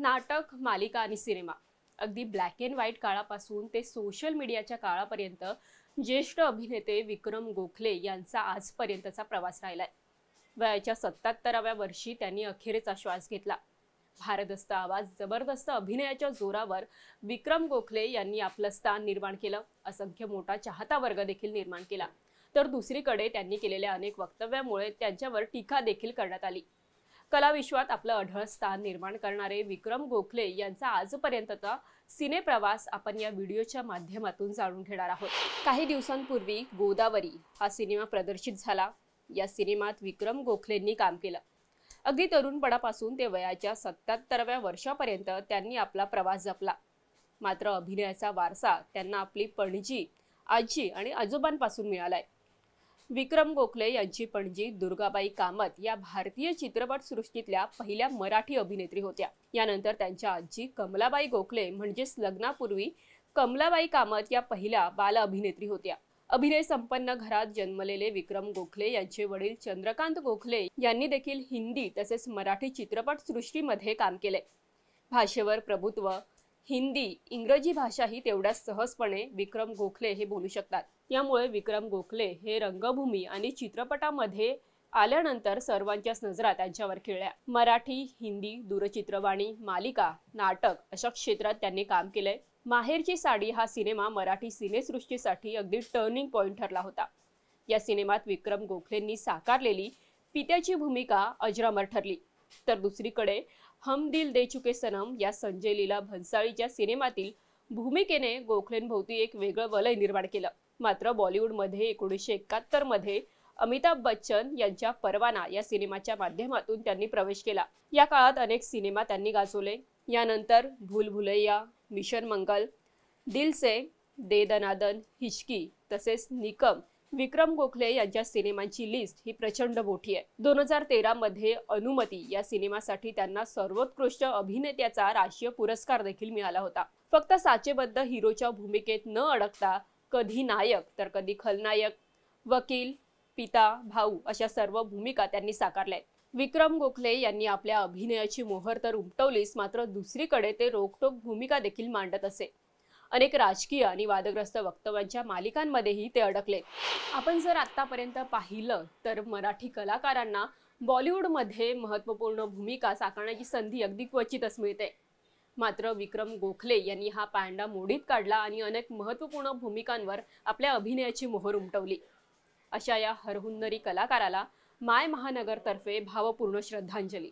नाटक मालिका आणि सिनेमा अगदी ब्लॅक अँड व्हाईट काळापासून ते सोशल मीडियाच्या काळापर्यंत ज्येष्ठ अभिनेते विक्रम गोखले यांचा आजपर्यंतचा प्रवास राहिलाय वयाच्या सत्याहत्तराव्या वर्षी त्यांनी अखेरचा श्वास घेतला भारदस्त आवाज जबरदस्त अभिनयाच्या जोरावर विक्रम गोखले यांनी आपलं स्थान निर्माण केलं असंख्य मोठा चाहता वर्ग देखील निर्माण केला तर दुसरीकडे त्यांनी केलेल्या अनेक वक्तव्यामुळे त्यांच्यावर टीका देखील करण्यात आली कलाविश्वात आपलं अढळ स्थान निर्माण करणारे विक्रम गोखले यांचा आजपर्यंतचा सिनेप्रवास आपण या व्हिडिओच्या माध्यमातून जाणून घेणार आहोत काही दिवसांपूर्वी गोदावरी हा सिनेमा प्रदर्शित झाला या सिनेमात विक्रम गोखलेंनी काम केलं अगदी तरुणपणापासून ते वयाच्या सत्याहत्तरव्या वर्षापर्यंत त्यांनी आपला प्रवास जपला मात्र अभिनयाचा वारसा त्यांना आपली पणजी आजी आणि आजोबांपासून मिळालाय विक्रम गोखले यांची पणजी दुर्गाबाई कामत या भारतीय चित्रपटसृष्टीतल्या पहिल्या मराठी अभिनेत्री होत्या यानंतर त्यांच्या आजी कमलाबाई गोखले म्हणजेच लग्नापूर्वी कमलाबाई कामत या पहिल्या बाल अभिनेत्री होत्या अभिनय संपन्न घरात जन्मलेले विक्रम गोखले यांचे वडील चंद्रकांत गोखले यांनी देखील हिंदी तसेच मराठी चित्रपटसृष्टीमध्ये काम केले भाषेवर प्रभुत्व हिंदी इंग्रजी भाषाही तेवढ्याच सहजपणे विक्रम गोखले हे बोलू शकतात त्यामुळे विक्रम गोखले हे रंगभूमी आणि चित्रपटामध्ये आल्यानंतर सर्वांच्याच नजरा त्यांच्यावर खेळल्या मराठी हिंदी दूरचित्रवाणी मालिका नाटक अशा क्षेत्रात त्यांनी काम केलंय माहेरची साडी हा सिनेमा मराठी सिनेसृष्टीसाठी अगदी टर्निंग पॉइंट ठरला होता या सिनेमात विक्रम गोखलेंनी साकारलेली पित्याची भूमिका अजरामर ठरली तर दुसरीकडे हम दिल दे चुके सनम या संजय लीला भन्साळीच्या सिनेमातील भूमिकेने गोखलेंभोवती एक वेगळं वलय निर्माण केलं मात्र बॉलिवूडमध्ये एकोणीसशे एकाहत्तरमध्ये अमिताभ बच्चन यांच्या परवाना या सिनेमाच्या माध्यमातून त्यांनी प्रवेश केला या काळात अनेक सिनेमा त्यांनी गाजवले यानंतर भूल भुलैया मिशन मंगल दिल से दे दनादन हिचकी तसेच निकम विक्रम गोखले यांच्या सिनेमांची लिस्ट ही प्रचंड मोठी आहे दोन हजार तेरा मध्ये अनुमती या सिनेमासाठी त्यांना सर्वोत्कृष्ट अभिनेत्याचा राष्ट्रीय पुरस्कार देखील मिळाला होता फक्त साचेबद्ध हिरोच्या भूमिकेत न अडकता कधी नायक तर कधी खलनायक वकील पिता भाऊ अशा सर्व भूमिका त्यांनी साकारल्या विक्रम गोखले यांनी आपल्या अभिनयाची मोहर तर उमटवलीच मात्र दुसरीकडे ते रोखटोक भूमिका देखील मांडत असे अनेक राजकीय आणि वादग्रस्त वक्तव्यांच्या मालिकांमध्येही ते अडकले आपण जर आतापर्यंत पाहिलं तर मराठी कलाकारांना बॉलिवूडमध्ये महत्त्वपूर्ण भूमिका साकारण्याची संधी अगदी क्वचितच मिळते मात्र विक्रम गोखले यांनी हा पांडा मोडीत काढला आणि अनेक महत्त्वपूर्ण भूमिकांवर आपल्या अभिनयाची मोहर उमटवली अशा या हरहुन्नरी कलाकाराला माय महानगरतर्फे भावपूर्ण श्रद्धांजली